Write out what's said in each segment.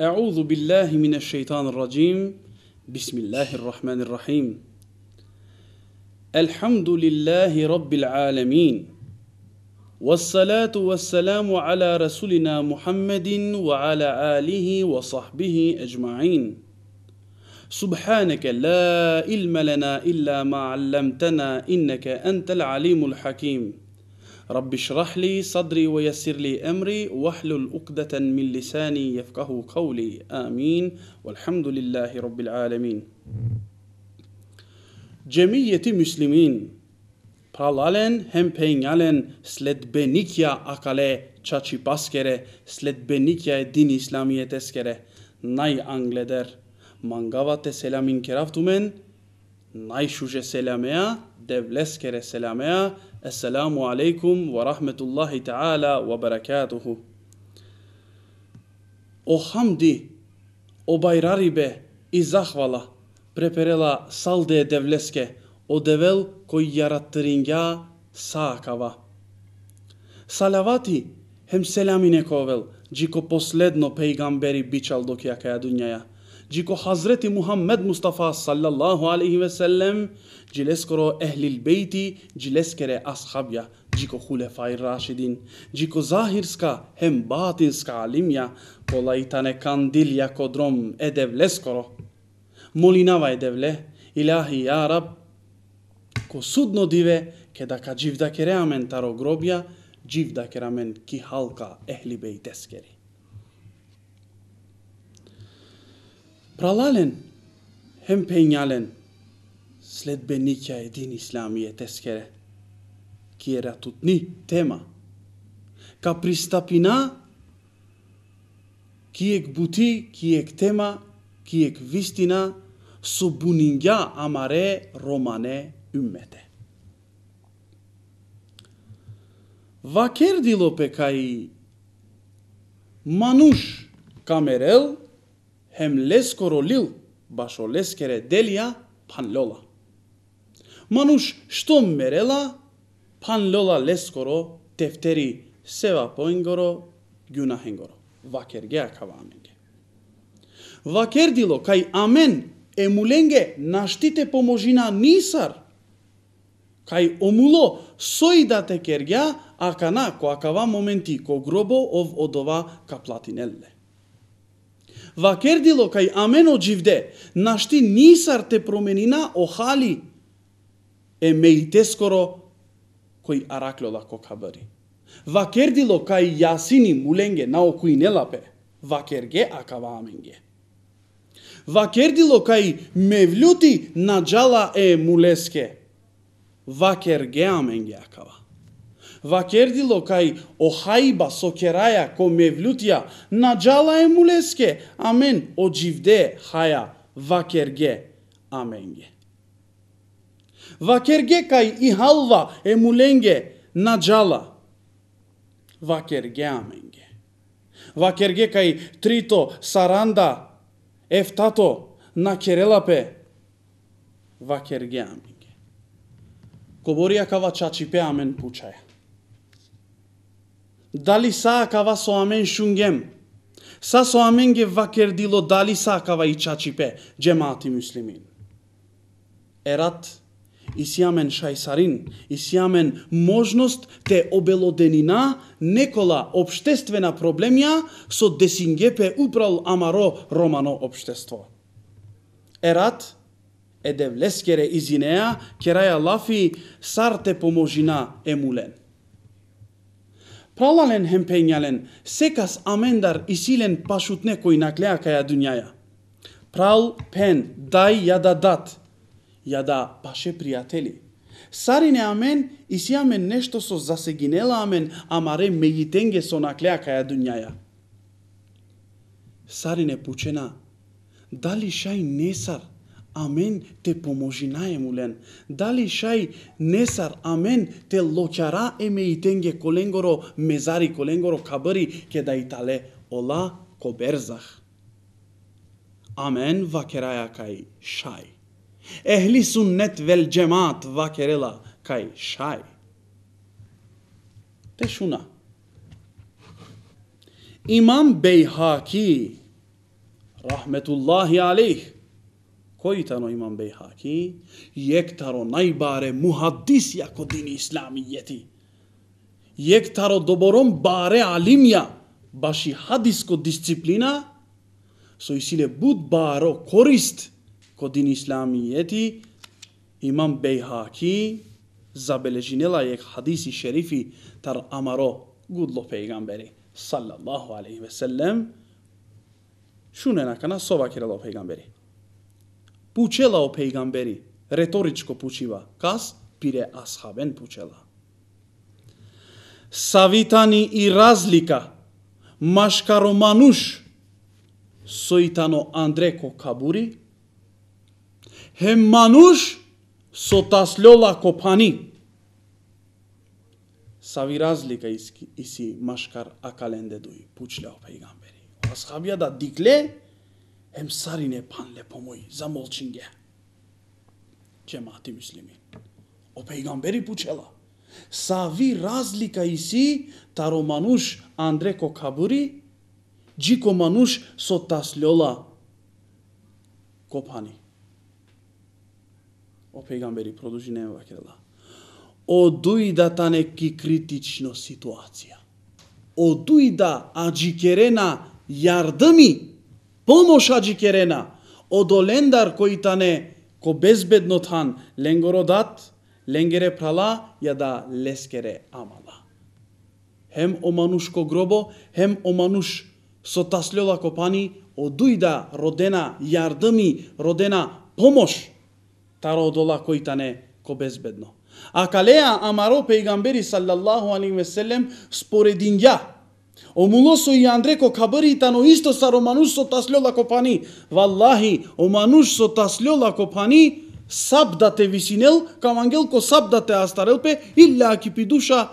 أعوذ بالله من الشيطان الرجيم بسم الله الرحمن الرحيم الحمد لله رب العالمين والصلاة والسلام على رسولنا محمد وعلى آله وصحبه أجمعين سبحانك لا علم لنا إلا ما علمتنا إنك أنت العليم الحكيم رب اشرح لي صدري ويسر لي أمري واحلل عقدة من لساني يفقه قولي آمين والحمد لله رب العالمين Cemiyeti Müslimin Pralalen hem penjalen sledbenikja akale çaçipaskere sledbenikja din islamiyeteskere naj angleder mangavate selamin keraftumen naj şuje selamea devleskere selamea السلام عليكم ورحمة الله تعالى وبركاته О хамди, о байрарибе и захвала, преперела салде девлеске, о девел кој ја раттыринга саакава. Салавати, хем селами нековел, джико последно пејгамбери бичал док ја каја дуњаја. जेको हज़रत मुहम्मद मुस्तफ़ा सल्लल्लाहु अलैहि वसल्लम जिलेस करो अहलिल बेती जिलेस करे असहाबिया जेको हुलेफाइ राशिदीन जेको hem batinska बातिनस्का आलिमया kolay tane kandil yakodrom edevles koro. Molinava edevle, ilahi ya Rab, ko sudno dive, ke da ka dživda kere amen taro grobja, dživda kere amen ki halka ehli bejteskeri. пралален, хем пењален, следбенича един исламије и ки е ратутни тема. Ка пристапина, ки ек бути, ки ек тема, ки ек вистина, со бунинѓа амаре романе умете. Вакер дилопе кај мануш камерел – хем лескоро лил, башо лескере делија, пан лола. Мануш, што мерела, пан лола лескоро, тефтери, сева поингоро, гјуна хенгоро. Вакер геа кава аменге. Вакер дило, кај амен, емуленге, наштите поможина нисар, кај омуло соидате да те кергја, а кана која кава моменти ко гробо ов одова каплати нелле вакердило кај амено дживде, нашти нисар те променина охали, е меите скоро кој да кокабари. Вакердило кај јасини муленге наоку и нелапе, вакерге акава аменге. Вакердило кај мевлюти джала е мулеске, вакерге аменге акава вакердило кај охајба со кераја ком на джала е мулеске, амен, одживде хаја, вакерге, аменге. Вакерге кај и халва е муленге, джала, вакерге, аменге. Вакерге кај трито, саранда, ефтато, на керелапе, вакерге, аменге. Коборија кава чачипе, амен, пучаја дали саакава со амен шунгем, са со амен ге вакердило дали саакава и чачипе, джемаати муслимин. Ерат, и сјамен шајсарин, и сјамен можност те обелоденина некола обштествена проблемја со десингепе упрал амаро романо обштество. Ерат, едевлескере изинеа, кераја лафи, сарте поможина емулен. Пралален хем секас амендар и силен пашут некој наклеа кај дуњаја. Прал пен, дај ја да дат, ја да паше пријатели. Сарине амен и си амен нешто со засегинела амен, амаре мејитенге со наклеа каја дуњаја. Сарине пучена, дали шај не сар, Амен те поможи најемулен. Дали шај несар амен те лочара еме и тенге коленгоро мезари коленгоро кабари ке да итале ола коберзах. Амен вакераја кај шај. Ехли суннет вел джемат вакерела кај шај. Те шуна. Имам Бейхаки, рахметуллахи алейх, کوئی تنو امام بی حاکی یک تارو نئی بار محدیس یا کو دین اسلامیتی یک تارو دوبارم باره علیم یا باشی حدیس کو دسچپلینا سو اسی بود بارو کوریست کو دین اسلامیتی امام بی حاکی زبل یک حدیسی شریفی تر امرو گود لو پیغمبری صلی اللہ علیہ وسلم شونه نکنه صبح کرده پیغمبری Пучела о пејгамбери, реторичко пучива, каз пире асхабен пучела. Савитани и разлика, машкаро мануш, соитано Андреко кабури, хем мануш со таслола копани. Сави разлика иси машкар акаленде дуи, о пејгамбери. Асхабија да дикле, Ем сарине, пан лепо мој, замолчин ге. Чемати муслими. О пејгамбери пучела. Са ви разлика и си, таро мануш Андре Кокабури, джико мануш со тасљола копани. О пејгамбери, продолжи не вакела. Одуј да та неки критична ситуација. Одуј да аджикерена јардами. Одуј Помош Аджи од одолендар кој тане, ко безбедно тан, ленгородат, ленгере прала, ја да лескере амала. Хем оманушко гробо, хем омануш со таслела копани, одујда родена јардами, родена помош, таро одола кој тане, ко безбедно. А калеа Амаро пејгамбери саллаллаху алейхи веселем споредиња Омулосо и Андреко тано исто со таслёла копани. Валлахи, оманушсо таслёла копани, сабдате висинел, камангелко сабдате астарелпе, илля душа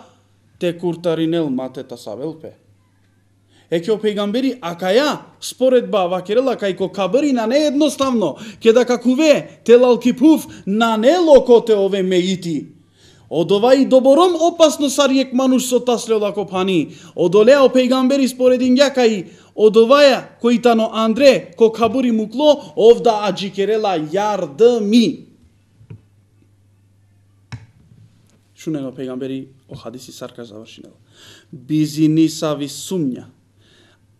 те куртаринел мате тасавелпе. Екео пејгамбери, акая, споредба вакерела Кабари кабарина не едноставно, ке да какуве телалкипув на локоте ове мејити. Од ова и добором опасно сарјек мануш со тасле од акопани. Од олеа пејгамбери според ингјака и од оваја кој тано Андре ко кабури мукло овда аджикерела ми. Шунено пејгамбери о хадиси сарка завршинело. Бизини ви сумња,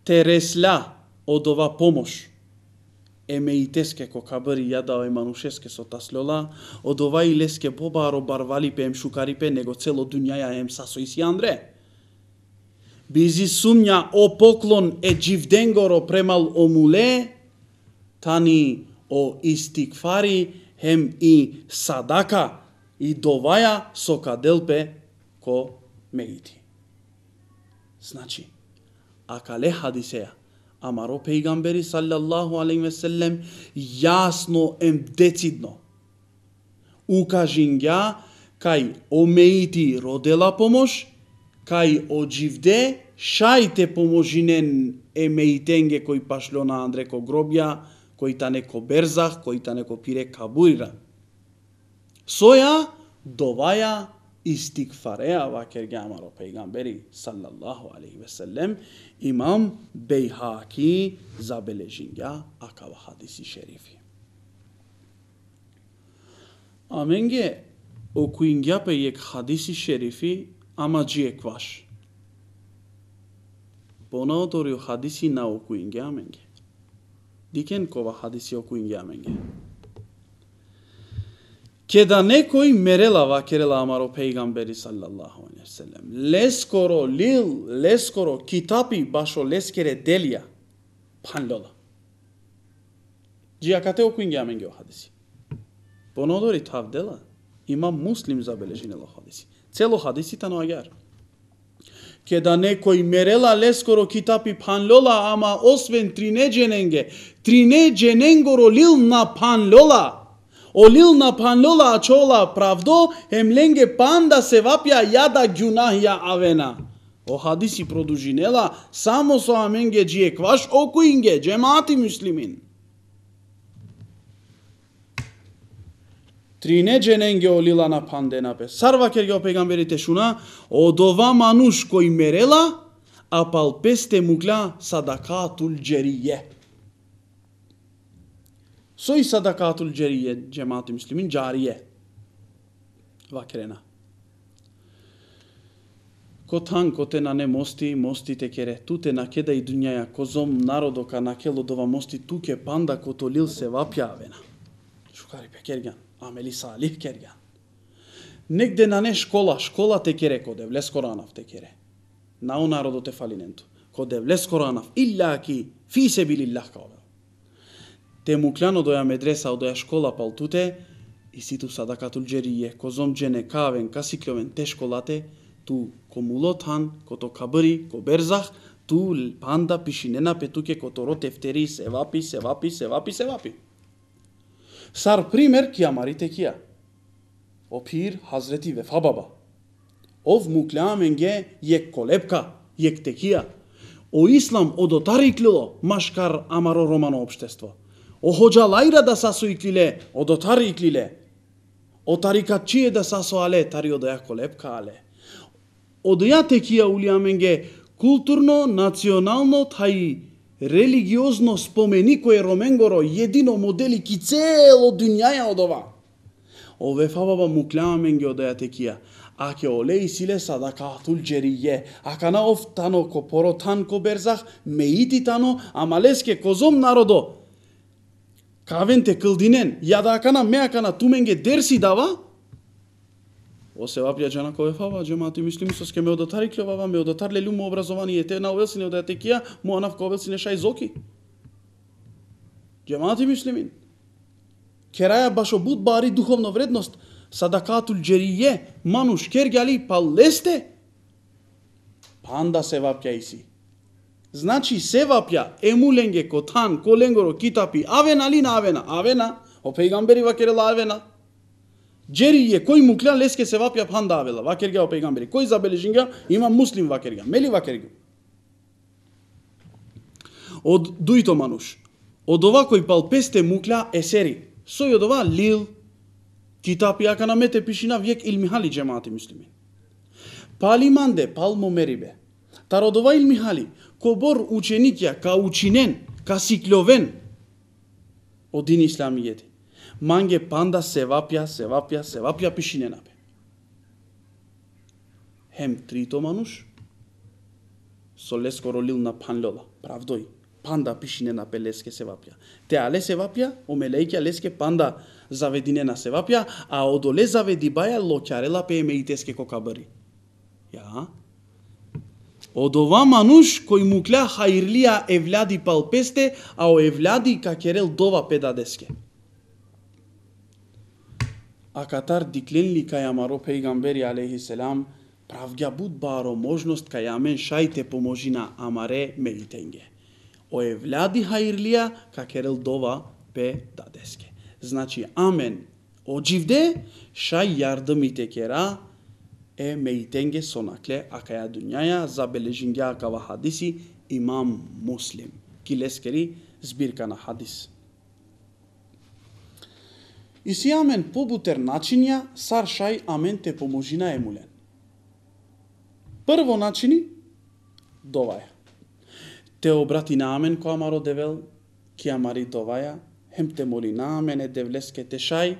тересля од ова помош Емеитеске кокабыри јадава и еманушеске со од ова и леске бобаро барвали ем шукарипе, него цело дуњаја ем сасо и андре. Бизи сумња о поклон е дживденгоро премал омуле, тани о истикфари хем и садака и доваја со каделпе ко меити. Значи, ле хадисеја, Ама ро пејгамбери саллаллаху алейхи веселем јасно ем децидно ја, кај омеити родела помош, кај одживде шајте поможинен емејтенге кој пашло на Андреко гробја, кој та неко берзах, кој та неко пире кабурира. Соја доваја ئیسیکفاەیەوا کردگەمەڕۆ پیغمبری صلی الله علیه و وسلم ئیمام بەیهاکی زابلێژینگە ئاکاوە حادیسی شریفی آمینگه ئۆکوینگیا پە یەک حادیسی شریفی اما جیەک باش. بۆنا دۆری و حادیسی دیکن کو دیکەن کۆوە او ئۆکوینگیا آمینگه ќе да некој мерелава керела амаро пејгамбери саллаллаху алейхи селем. Лескоро лил, лескоро китапи башо лескере делија. Панлола. окуин ги аменге хадиси. Бонодори тавдела. Има муслим забележинела хадиси. Цело хадиси тано агар. Ке да некој мерела лескоро китапи панлола, ама освен трине тринеджененгоро трине лил на панлола. Олил на панола чола правдо, емленге панда се вапја јада гјунахија авена. О хадиси продужинела, само со аменге джие кваш оку инге, джемати муслимин. Три не джененге олила на пандена пе. Сарва кер ја пегамберите шуна, одова мануш кој мерела, а палпесте мукла садака тул джерије. Со sadakatul ceriye cemaat-i müslimin cariye. Vakrena. Котан коте на не мости, мостите кере, туте на кеда и дуњаја, козом народока на кело келодова мости, туке панда котолил се вапјавена. Шукари пекерган, амели салих керган. Негде на не школа, школа те кере коде, влез Коранов те кере. На у е те фалиненту. Коде влез Коранов, илля ки, фи се билиллах као Те му кляно доја медреса, одоја школа палтуте, и ситу сада козом джене, кавен, касиклјовен, те школате, ту комулотан, кото кабри, коберзах, ту панда на петуке кото роте втери, се вапи, се вапи, се вапи, се вапи. Сар пример кија марите кија. Опир Хазрети Вефа баба. Ов му ге јек колепка, јек текија. О ислам клило, машкар амаро романо обштество. Ohocalayra da sasu iklile, odotar iklile. O tarikatçıya da sasu ale, tari odaya kolepka ale. Odaya кија ulyamenge културно, национално, тај религиозно спомени е Роменгоро едино модели ки цело дуњаја ја одова. Ове фабаба му клеамен ги одеја кија. А ке оле и силе садакатул джерие. А кана оф тано ко тан ко берзах, меити тано, амалеске козом народо. Кавенте ја да акана, ме акана, туменге дерси дава, се вапија жена кој е фава, ти мислим со ске ме одотари ке вава, ме одотарле лумо образовани, ете на овелсине од кија му анав си овелсине шај зоки. Джемати мислимин. Кераја башо буд бари духовна вредност, садакатул джерије, мануш кергјали, па лесте, панда се вапја и си. Значи се вапја емуленге котан коленгоро китапи авена ли на авена авена о пејгамбери вакерела авена Джери е кој му клян леске се вапја панда авела вакерга о пејгамбери кој забележинга има муслим вакерга мели вакерга од дуито мануш од ова кој палпесте мукля сери. сој од ова лил китапи ака на мете пишина век илмихали джемаати мислими палиманде палмо мерибе Тародова илмихали кобор ученикја, ка учинен, ка сикловен од дин исламијети. Манге панда се вапја, се вапја, се вапја, пишине напе. Хем трито мануш, со леско ролил на панлола, правдој, панда пишине на пелеске се вапја. Те але се вапја, омелејќа леске панда заведине на се вапја, а одоле заведи баја локјарела пееме и теске кокабри. Ја, Од ова мануш кој му кля хаирлија евляди палпесте, а о евляди какерел дова педадеске. А катар дикленли кај амаро Пейгамбери алейхи селам, правѓа буд баро можност кај амен шајте поможи на амаре мелитенге. О евляди хаирлија какерел дова педадеске. Значи амен оживде, шај јардымите кера, е со накле, акаја akaya за zabelejinge кава хадиси имам муслим. килескери збирка на хадис. И си амен побутер начинја, сар шај амен те поможи на емулен. Прво начини, доваја. Те обрати на амен која маро девел, ки мари доваја, хем те моли на амене девлеске те шај,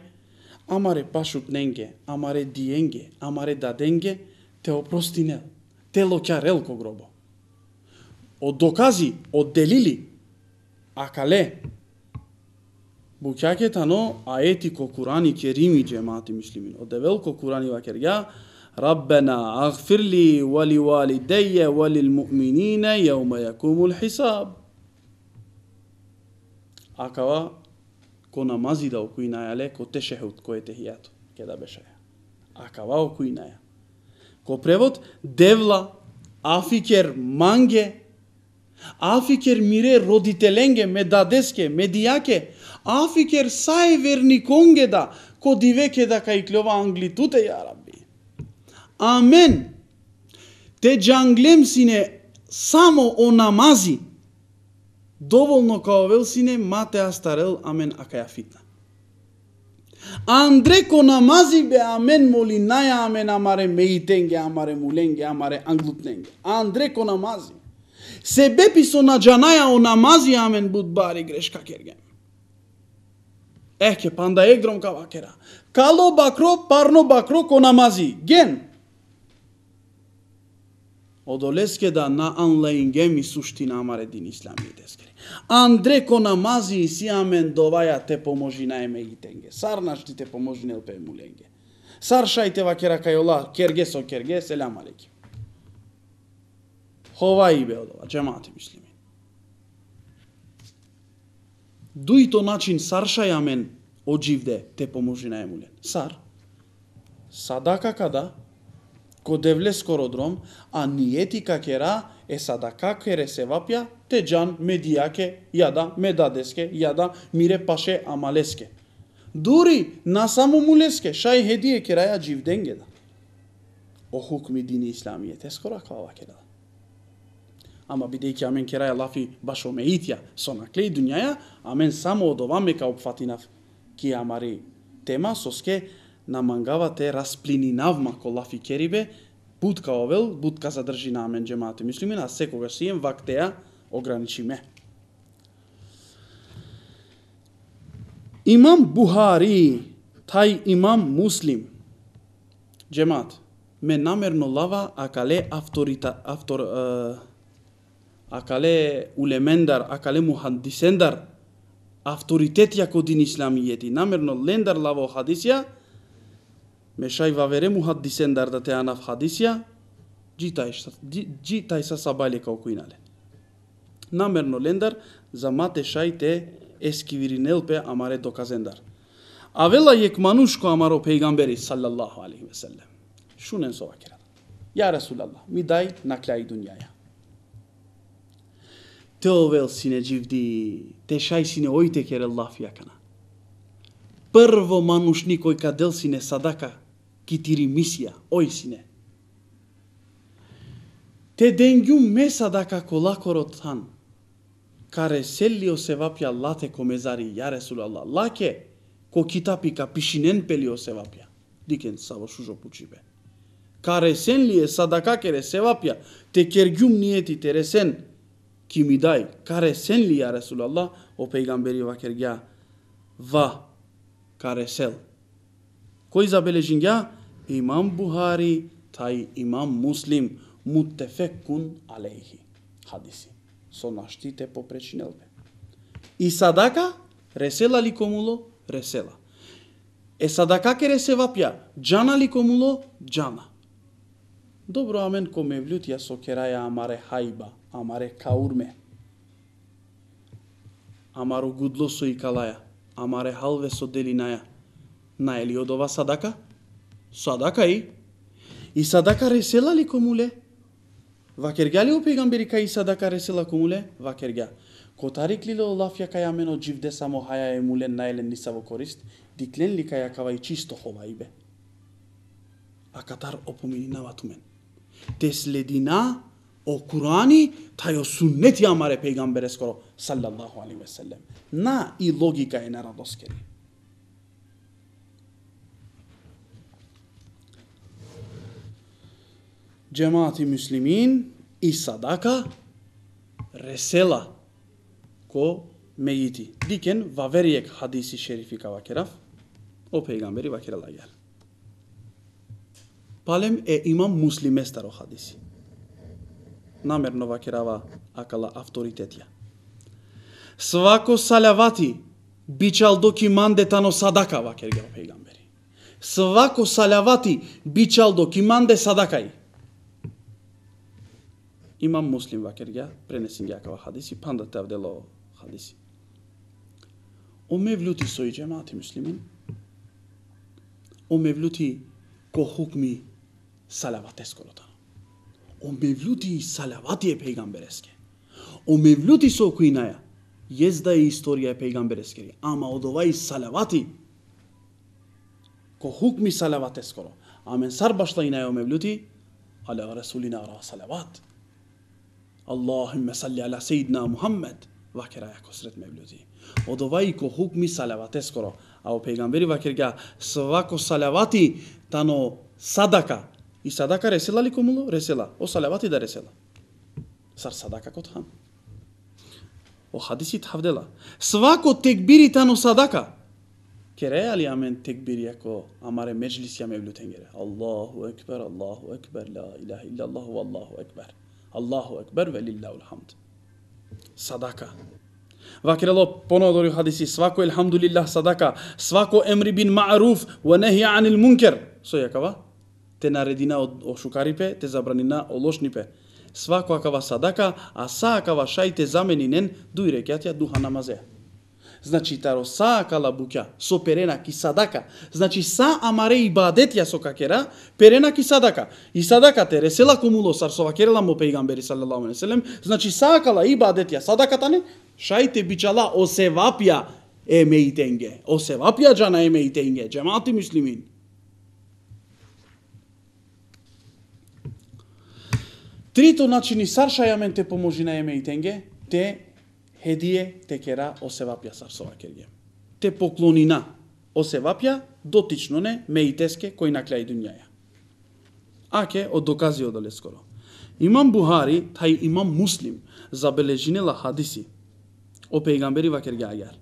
Амаре ненге, амаре диенге, амаре даденге, те нел, те локјарел ко гробо. Од докази од кале, акале, но, а ети ко Курани рими джемати мислимин. Од девел ко Курани агфирли, вали вали деје вали وللمؤمنين јаума يقوم الحساب. Акава ко намазида окуйнајале, ко тешехе од кое техијато, ке да беше. ја. А кава окуйнаја. Ко превод, девла, афикер, манге, афикер мире родителенге, медадеске, медијаке, афикер сај верни конге да, ко дивеке да кајклова англитуте, ја раби. Амен. Те джанглем сине само о намази, доволно као вел сине, мате астарел старел, амен ака ја фитна. ко намази бе амен моли наја амен амаре мејтенге амаре муленге амаре англутненге. ко намази. Се писо на джанаја о намази амен буд бари грешка керген. ке панда егдром кава кера. Кало бакро парно бакро ко намази. Ген да на анлаингеми суштина амаре дин ислами Дескари. Андре ко намази и амен доваја те поможи на еме ги тенге. Сарнаш ти те поможи на лпе муленге. шајте ва кера кајола, кергесо керге, селам алеки. Хова и бе одова, джемати мислими. Дуито начин од живде те поможи на емулен. Сар, садака када, Кодевле скородром, а ниети какера е сада какере се вапја, теджан, медијаке, јада, медадеске, јада, мире паше амалеске. Дури на само мулеске, шај хедије кераја дживденгеда. ми дини исламије, те скоро kava kerada. Ама бидејќи амен кераја лафи баш итја со наклеј дуњаја, амен само одоваме као пфатинав ки амари тема со ске на мангавата е ко Лафи керибе, будка овел, будка задржи на амен джемате мислими, а секогаш си ем вактеа ограничиме. Имам Бухари, тај имам Муслим. Джемат, ме намерно лава, акале авторита, автор, э, акале улемендар, акале мухандисендар, авторитет јако дин исламијети. Намерно лендар лава хадисија, Мешај вавере мухаддисен да те анаф хадисија, тај са сабајле као инале. Намерно лендар, за мате шај те ескивири нелпе амаре доказендар. А вела манушко амаро пејгамбери, салаллаху алейхи веселем. Шунен сова керат. Ја Аллах, ми дај на кляј дунјаја. Те овел сине дживди, те шај сине ојте кере лаф јакана. Прво кој кадел сине садака, китири мисија, ој сине. Те меса да како лакорот хан. Каре селио се вапја лате комезари, ја Ресул Аллах. Лаке, ко китапи ка пишинен пелио се вапја. Дикен саво шужо пучибе. Каре е садака кере се вапја, те кергјум тере сен, Ки ми дај, каре сенли ја Ресул Аллах, о пејгамбери ва кергја, ва, каре сел. Кој забележен ја? имам Бухари, тај имам Муслим, муттефекун алейхи. Хадиси. Со наштите по причинелбе. И садака, ресела ли комуло, ресела. Е садака ке ресева пја, джана ли комуло, джана. Добро амен ко комевлют ја со кераја амаре хајба, амаре каурме. Амаро гудло со икалаја, амаре халве со делинаја. Наели од ова садака? Садака и? И садака ресела ли комуле? Вакерга ли у пегамбери кај садака ресела комуле? Вакерга. Котарик ло лаф ја кај амено дживде само хаја е муле најлен ниса во корист, диклен ли кај акава и чисто хова ибе. А катар на ватумен. Те следина о Курани, тај о суннети амаре пегамбере скоро, саллаллаху алейхи веселем. На и логика е на радоскери. джемаати муслимин и садака ресела ко мејити. Дикен ва вериек хадиси шерифи кава керав, о пејгамбери ва керала Палем е имам Муслиместаро хадиси. Намерно ва керава акала авторитетја. Свако салавати бичал доки тано садака ва керга пејгамбери. Свако салавати бичал доки манде садакај. имам муслим вакерга пренесин якава хадиси панда тавдело хадиси о мевлюти сои джамаати муслимин о мевлюти ко хукми салаватес колота о мевлюти салавати е пейгамбереске о мевлюти со куиная езда история е пейгамбереске ама одовай салавати ко хукми салаватес коло амен сар башлайна о мевлюти ала расулина ра салават اللهم صلی علی سیدنا محمد وکر یک کسرت مولودی و دوائی که حکمی صلوات است کرو او پیغمبری وکر گه سوک صلواتی تانو صدقه ای صدقه رسیلا لی کمولو رسیلا او صلواتی در رسیلا سر صدقه کت خان او حدیثی تحفده لی سوک تکبیری تانو صدقه که رای علی تکبیری اکو امار مجلسی مولودی گره الله اکبر الله اکبر لا اله الا الله و الله Аллаху екбер ве лиллаху хамд. Садака. Вакирало понадори хадиси свако елхамдулиллах садака, свако емри бин мааруф ва нехи анил мункер. Со јакава? Те наредина од ошукарипе, те забранина од лошнипе. Свако акава садака, а саакава шајте заменинен, дуй рекјатја, духа намазеја. Значи тароса буќа, со перена ки садака. Значи са амаре и бадет ја со какера перена ки садака. И садака те ресела кумуло сар со вакерела му пејгамбери саллалаху алейхи селем. Значи са кала и бадет ја садаката не шајте бичала о севапја емейтенге. О севапја жана емейтенге. Джемати муслимин. Трито начини саршајамен те поможи на емейтенге, те хедие текера осевапја сарсова керге. Те поклонина осевапја дотично не меитеске кој накля и дунјаја. Аке од докази одале скоро. Имам Бухари, тај имам Муслим, ла хадиси о пејгамбери вакерге агар.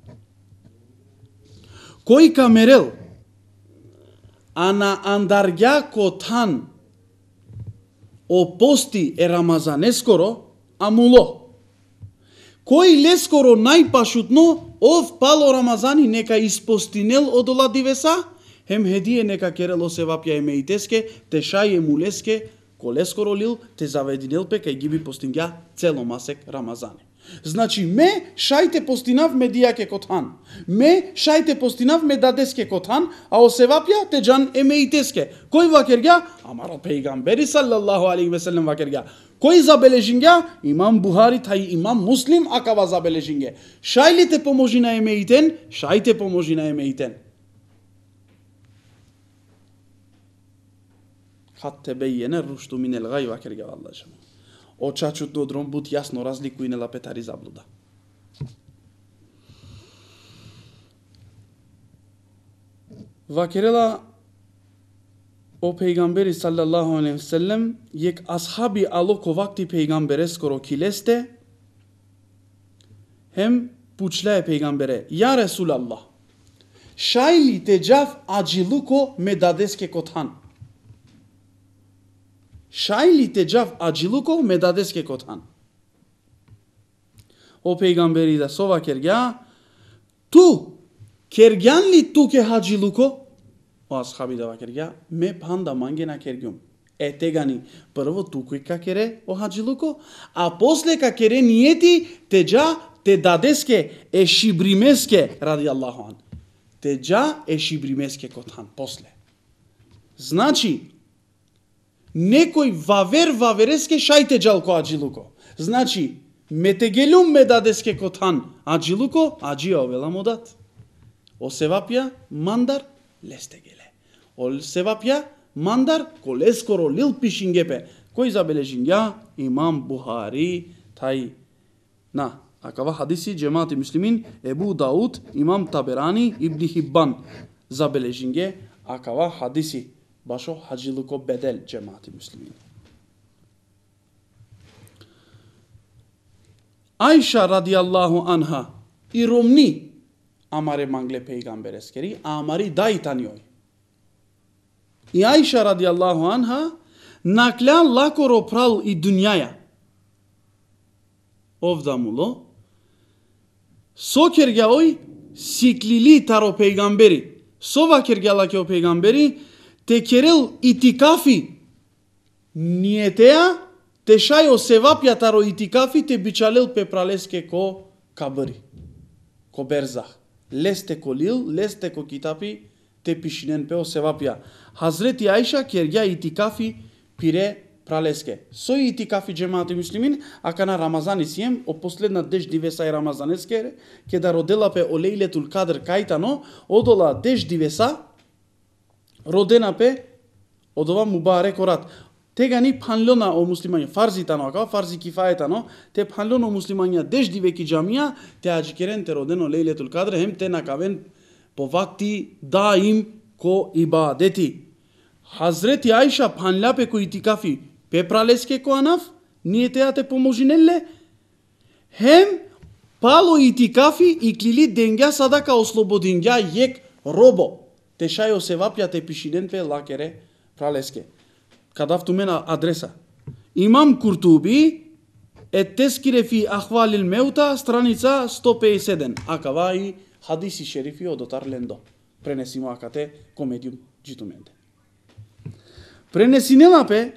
Кој камерел, а на андарѓа котан, опости е Рамазан а амуло, кој лескоро најпашутно ов пало Рамазани нека испостинел од дивеса, хем хедие нека керело се вапја еме и теске, тешаје му леске, колескоро лил, те завединел пе, кај ги би постингја цело масек Рамазани. Значи, ме шајте постинав ме дијаке котхан. Ме шајте постинав ме дадеске котхан, а осевапја теджан еме и теске. Кој гја? Амара пејгамбери салаллаху алейхи ве селем гја. Кој гја? Имам Бухари тај имам Муслим акава Шајли Шајлите поможи на емеитен, шајте поможи на емеитен. Хатте бејене рушту минел гај гја, Аллах Очачот од ромбут јасно разликува и лапетари заблуда. Вакерела о пейгамбери саллаллаху алейхи ва саллем ек асхаби ало ко вакти пейгамберескоро килесте ҳем пучлае пейгамбере я аллах шайли теҷав ме медадеске котхан – те джав ажилуков медадеске котан. О пейгамбери да сова кергја, ту кергјан ли ту ке хажилуко? О асхаби дава кергја, ме да манге на кергјум. Е ни, прво кој ка кере о хажилуко, а после ка кере ниети теджа те дадеске е шибримеске ради Аллахуан. Те Теджа е шибримеске котан, после. Значи, некој вавер вавереске шајте жалко аџилуко. Значи, метегелум ме дадеске котан аџилуко, аџија овела му дат. Осевапја мандар лестегеле. Осевапја мандар колескоро лил пишингепе. Кој забележин ја? Имам Бухари, тај на Акава хадиси джемати муслимин Ебу Дауд, имам Таберани, Ибни Хиббан. Забележинге, Акава хадиси Başo Hacılıko Bedel Cemaati Müslümin. Ayşe radıyallahu anha irumni amare mangle peygamber eskeri amari dai tanıyor. I Ayşe radıyallahu anha naklan lakoro pral i dünyaya. Ovda mulo. Sokerge oy siklili taro peygamberi. sova lake o peygamberi те керел и ти кафи. Ние теа, те шајо се ро и ти кафи, те бичалел пепралеске ко кабри, ко берзах. Лесте ко лил, лесте ко китапи, те пишинен пе се Хазрети Аиша керја и ти кафи пире пралеске. Со и ти кафи джемаати муслимин, ака на Рамазани сием, о последна деш дивеса и Рамазанеске, ке да родела пе олејлетул кадр кајтано, одола деш дивеса, родена пе од ова мубарек орат. Тега ни панлона о муслимања, фарзи тано ако фарзи кифајата тано, те панлона о муслимања, деш дивеки джамија, те аджикерен те родено лејлетул кадре, хем те накавен по вакти да им ко ибадети. Хазрети Аиша панла пе кој пе пралеске ко анаф, ние теа те поможинелле, хем пало и кафи и клили денгја садака ослободинѓа јек робо. Deșai o sevapjate pishinenve la kere praleske. Kadaftumena adresa. Imam Kurtubi e teskire fi ahvalil meuta stranica 157. akavai hadisi şerifi odotar lendo. Prenesimo akate komedium gjitumente. Prenesinela pe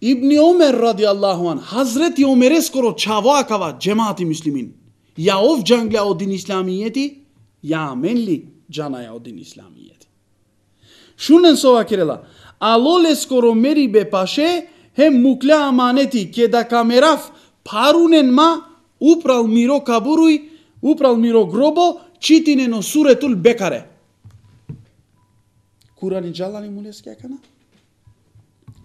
İbni Ömer radıyallahu an Hazreti Ömer'e skoro çava akava cemaati müslimin. Ya of cangla o din İslamiyeti ya menli Canaya Odin İslamiyeti. Şundan sonra kirela. Alole skoromeri be paşe hem mukle amaneti ke da kameraf parunen ma upral miro kaburuj upral miro grobo çitine no suretul bekare. Kurani jalani mules kana?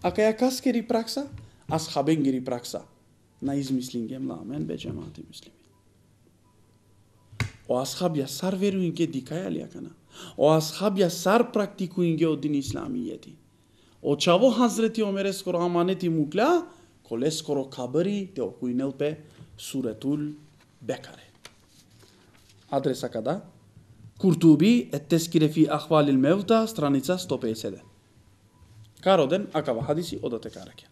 Aka ja kaskeri пракса, as habengeri praksa. Na izmislim gemla, men be cemaati mislim. О асхабја сар веруин ке дикаја ли акана? О асхабја сар практикуин ге од дини ислами О чаво хазрети омере скоро аманети мукла, коле скоро кабари те окуи нелпе суретул бекаре. Адреса када? Куртуби е тескире фи ахвали мевта, страница 157. Кароден, акава хадиси, одате караке.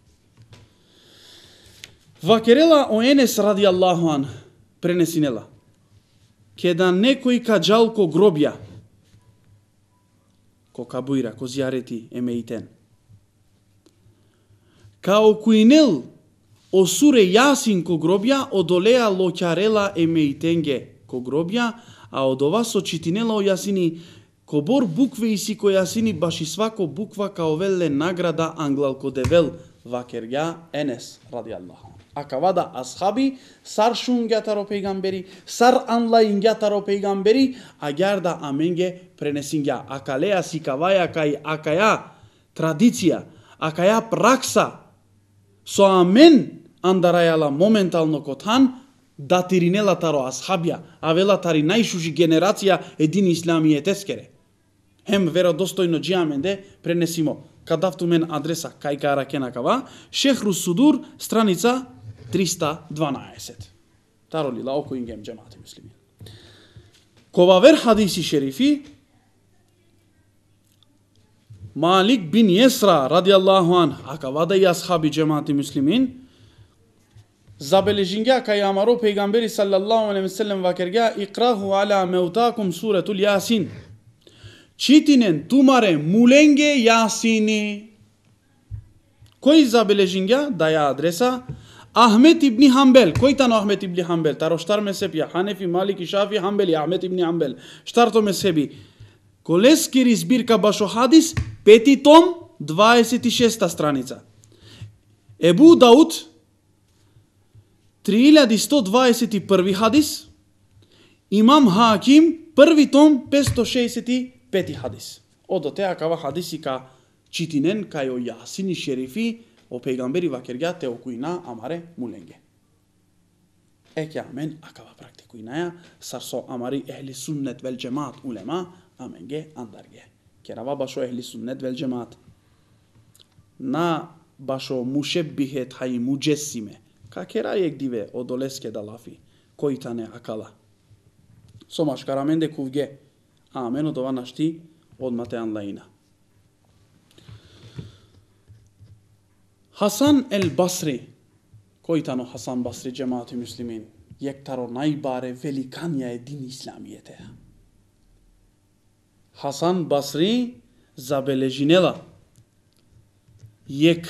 Вакерела о Енес, ради Аллаху ан, пренесинела – ке да некој каджалко гробја, кока бујра, козјарети емеитен. Као куинел, осуре јасин ко гробја, одолеа лоќарела емеитенге ко гробја, а од ова со читинела о јасини, кобор букве и си ко јасини, баш и свако буква као велле награда англалко девел, вакер ја, Енес, ради Аллаху асхаби, сар Akavada ashabi сар анла peygamberi sar anlayingataru peygamberi agar da amenge prenesinga akalea sikavaya kai акаја традиција, акаја пракса, со амен андарајала моментално код хан датиринела таро асхабија, а вела тари најшужи генерација един ислами е тескере. Хем веродостојно де пренесимо кадафтумен адреса кај кара кенакава, Шехру Судур, страница 312 تارو لله وكوين جماعة المسلمين كوباور حديث شريفي مالك بن يسرى رضي الله عنه عقبادة أصحاب جماعة المسلمين زابلجنگا کیامرو پیغمبری صلی الله علیه وسلم وکرگا اقراه علی موتاکم سورة الیاسین چیتینن توماره مولنگ یاسینی كوي زابلجنگا دايا ادرسا Ахмед ибн Хамбел, кој тано Ахмед ибн Хамбел? Таро штар мезхеб ја Ханефи, Малики, Шафи, Хамбел и Ахмед ибн Хамбел. Штарто месеби. Колески Ризбирка башо хадис, пети том, 26 страница. Ебу Дауд 3121 хадис. Имам Хаким први том 565 хадис. Одо теа кава хадиси ка читинен кај о јасини шерифи O peygamberi vakirga teokuyna amare mulenge. Eke amen akaba praktikuynaya sarso amari ehli sunnet vel cemaat ulema amenge andarge. Kerava başo ehli sunnet vel cemaat. Na başo muşebbihet hay mucessime. Ka kera yek dive o doleske da lafi. Koytane akala. Somaş karamende kuvge. Amen o dova našti odmate anlayina. Hasan el Basri, koytan o Hasan Basri cemaati müslimin, yektaro naybare velikanya din İslamiyete. Hasan Basri zabeležinela jek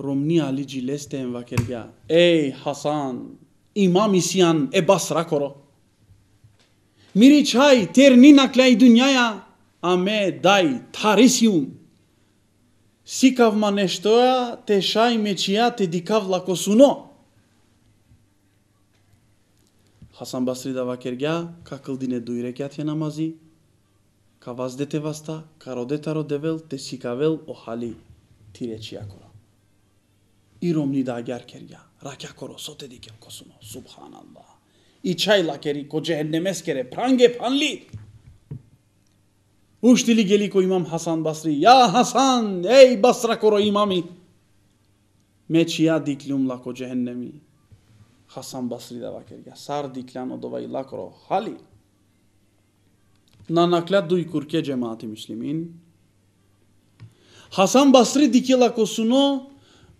Romnia cileste lestem vakerga. Ey Hasan, imam isyan e Basra koro. Miriç hay terni naklay dünyaya, ame day tarisium. сикавма нештоја, те шај мечија, те лако суно. Хасан Басри да вакергја, какъл дине дуйрекја те намази, ка ваздете васта, ка родета родевел, те сикавел охали, ти речи јакора. И ромни да агјар кергја, ракја коро, те дикел косуно, субханаллах. И чај лакери, ко джехеннемескере, пранге панли. Уштили гели кој имам Хасан Басри. Ја Хасан, еј Басра коро имами. Мечи ја диклјум лако джехеннеми. Хасан Басри да вакер ја. Сар диклян од овај лакро. Хали. На наклад дуј курке джемаати муслимин. Хасан Басри дике лако суно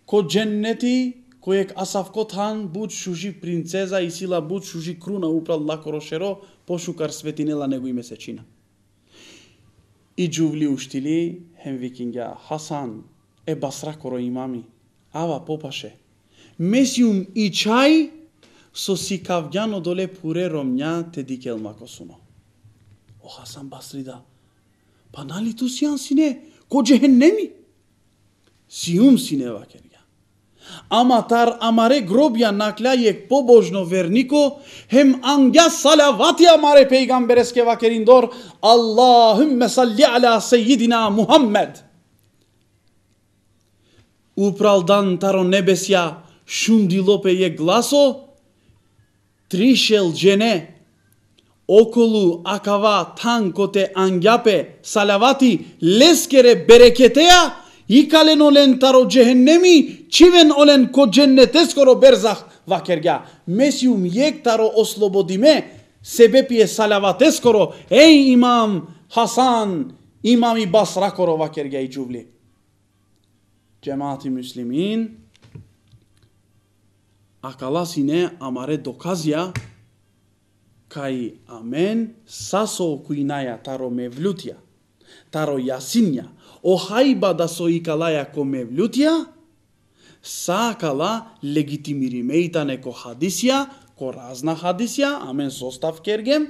ко дженнети којек Асавкотхан буд шужи принцеза и сила буд шужи круна упрал лакоро шеро пошукар светинела него и месечина и джувли уштили хем викинга Хасан, е басра коро имами ава попаше месиум и чай со сикавгяно доле пуре ромња те дикел макосуно. о Хасан басрида па нали ту сиан сине джехен неми сиум сине ваке. Amatar amare grobja naklajek pobožno verniko, hem anga salavati amare pejgamberes ke vakerindor, Allahümme salli ala seyyidina Muhammed. Upraldan taro nebesja shumë dilope glaso, trishel gjene, okulu akava tankote angape salavati leskere bereketeja, Yıkalen olen taro cehennemi, çiven olen ko cennete skoro berzah vakerga. Mesyum yek taro oslobodime, sebepiye salavate Еј имам Хасан, Hasan, imami Basra koro vakerga i cuvli. Cemaati Müslimin, akala sine amare dokazja, кај амен сасо куинаја таро мевлутија, таро јасинја, охајба да со икалаја комевлютја, сакала легитимиримејта неко хадисија, ко разна хадисија, амен состав кергем,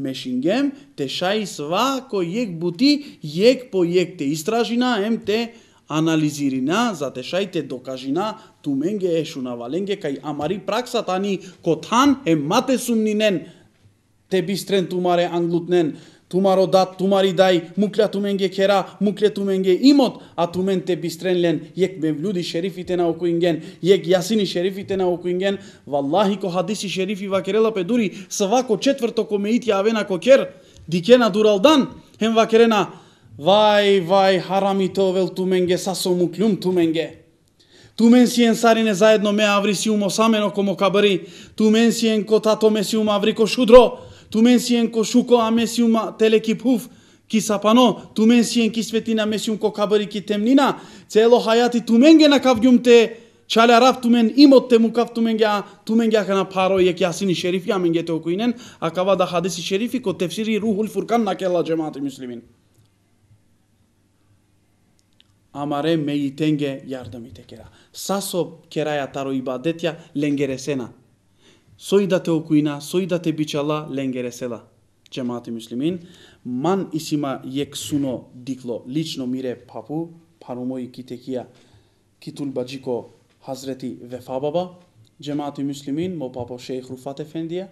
мешингем, те шај свако јек бути, јек по јек те истражина, ем те анализирина, за те шај те докажина, туменге е шунаваленге, кај амари праксата ни котан, е мате сумнинен, те бистрен тумаре англутнен, Тумаро дат, тумари мукле мукля туменге кера, мукле туменге имот, а тумен те бистренлен, јек мевлюди шерифите на окуинген, јек јасини шерифите на окуинген, валлахи ко хадиси шерифи вакерела пе дури, свако четврто ко меитја авена ко кер, дикена дуралдан, хем вакерена, вај, вај, харамито вел туменге, сасо муклюм туменге. Тумен си сарине заедно ме аври си ко комо кабари, тумен си ен котато ме си аври ко шудро, Туменсиен ко шуко амесиума телекипув, ки сапано, туменсиен ки светина месиум ко кабари ки темнина, цело хаяти туменге накавгюм те, чаля раб тумен имот те мукав туменге, а туменге акана паро ек јасини шерифи аменге те окуинен, кава да хадиси шерифи ко тефсири рухул фуркан накела джемаати муслимин. Амаре мейтенге јардам ите кера. Сасо керая таро ибадетја ленгересена сојдате окуина, сојдате бичала, ленгере села. Джемаати муслимин, ман исима јек суно дикло, лично мире папу, парумој китекија, китул баджико хазрети Вефа баба, Джемаати муслимин, мо папо шејх Руфат ефендија,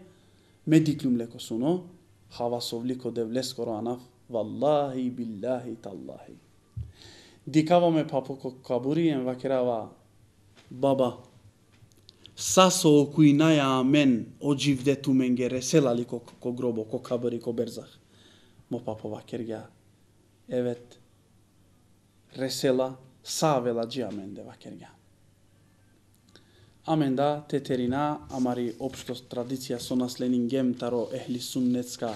ме диклум леко суно, хава совлико девлес коранав, валлахи биллахи таллахи. Дикаваме папо ко кабуриен вакерава баба Sasa o cui naia amen, o givdetu mengere, selali ko, ko grobo, ko kabari, ko berzah. Mo papova kergea. Evet. Resela savela velaci amen de vakergea. Amenda teterina amari opštost tradicija so naslenin taro ehli sunnetska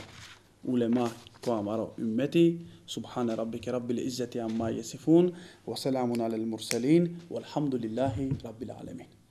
ulema ko amaro ümmeti. Subhane rabbike rabbil izzeti amma yesifun ve selamun alel murselin velhamdülillahi rabbil alemin.